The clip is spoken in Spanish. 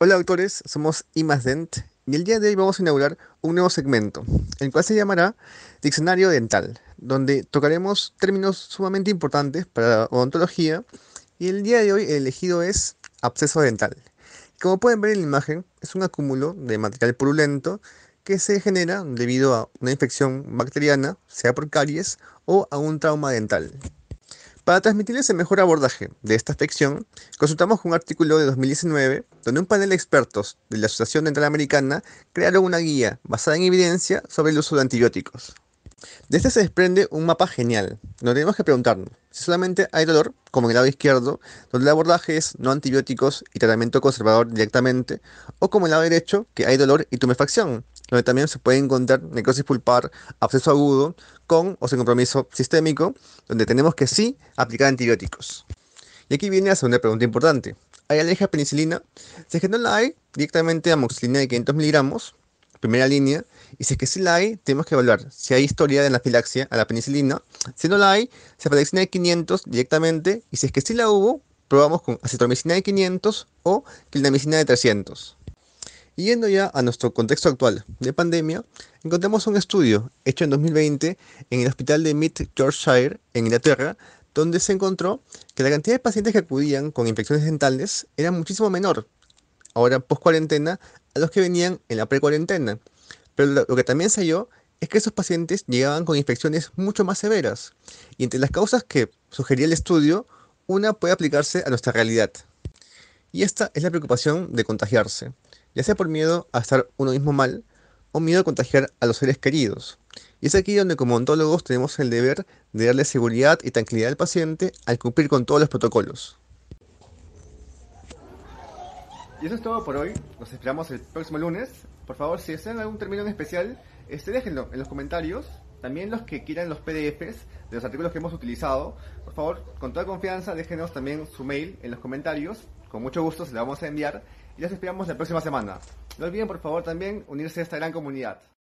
Hola doctores, somos Imas y el día de hoy vamos a inaugurar un nuevo segmento, el cual se llamará Diccionario Dental, donde tocaremos términos sumamente importantes para la odontología y el día de hoy el elegido es absceso dental. Como pueden ver en la imagen, es un acúmulo de material purulento que se genera debido a una infección bacteriana, sea por caries o a un trauma dental. Para transmitirles el mejor abordaje de esta afección, consultamos un artículo de 2019 donde un panel de expertos de la Asociación Central Americana crearon una guía basada en evidencia sobre el uso de antibióticos. De este se desprende un mapa genial. no tenemos que preguntarnos, si solamente hay dolor, como en el lado izquierdo, donde el abordaje es no antibióticos y tratamiento conservador directamente, o como en el lado derecho, que hay dolor y tumefacción, donde también se puede encontrar necrosis pulpar, absceso agudo, con o sin compromiso sistémico, donde tenemos que sí aplicar antibióticos. Y aquí viene la segunda pregunta importante. ¿Hay alergia penicilina? Si es que no la hay, directamente amoxicilina de 500 miligramos, primera línea, y si es que sí la hay, tenemos que evaluar si hay historia de la filaxia a la penicilina. Si no la hay, se aparecina de 500 directamente. Y si es que sí la hubo, probamos con acetromicina de 500 o clindamicina de 300. Y yendo ya a nuestro contexto actual de pandemia, encontramos un estudio hecho en 2020 en el hospital de Mid Yorkshire, en Inglaterra, donde se encontró que la cantidad de pacientes que acudían con infecciones dentales era muchísimo menor, ahora post cuarentena, a los que venían en la pre cuarentena. Pero lo, que también se es que esos pacientes llegaban con infecciones mucho más severas. Y entre las causas que sugería el estudio, una puede aplicarse a nuestra realidad. Y esta es la preocupación de contagiarse, ya sea por miedo a estar uno mismo mal o miedo a contagiar a los seres queridos. Y es aquí donde como ontólogos tenemos el deber de darle seguridad y tranquilidad al paciente al cumplir con todos los protocolos. Y eso es todo por hoy. Nos esperamos el próximo lunes. Por favor, si desean algún término en especial, este, déjenlo en los comentarios. También los que quieran los PDFs de los artículos que hemos utilizado, por favor, con toda confianza, déjenos también su mail en los comentarios. Con mucho gusto se la vamos a enviar y los esperamos la próxima semana. No olviden, por favor, también unirse a esta gran comunidad.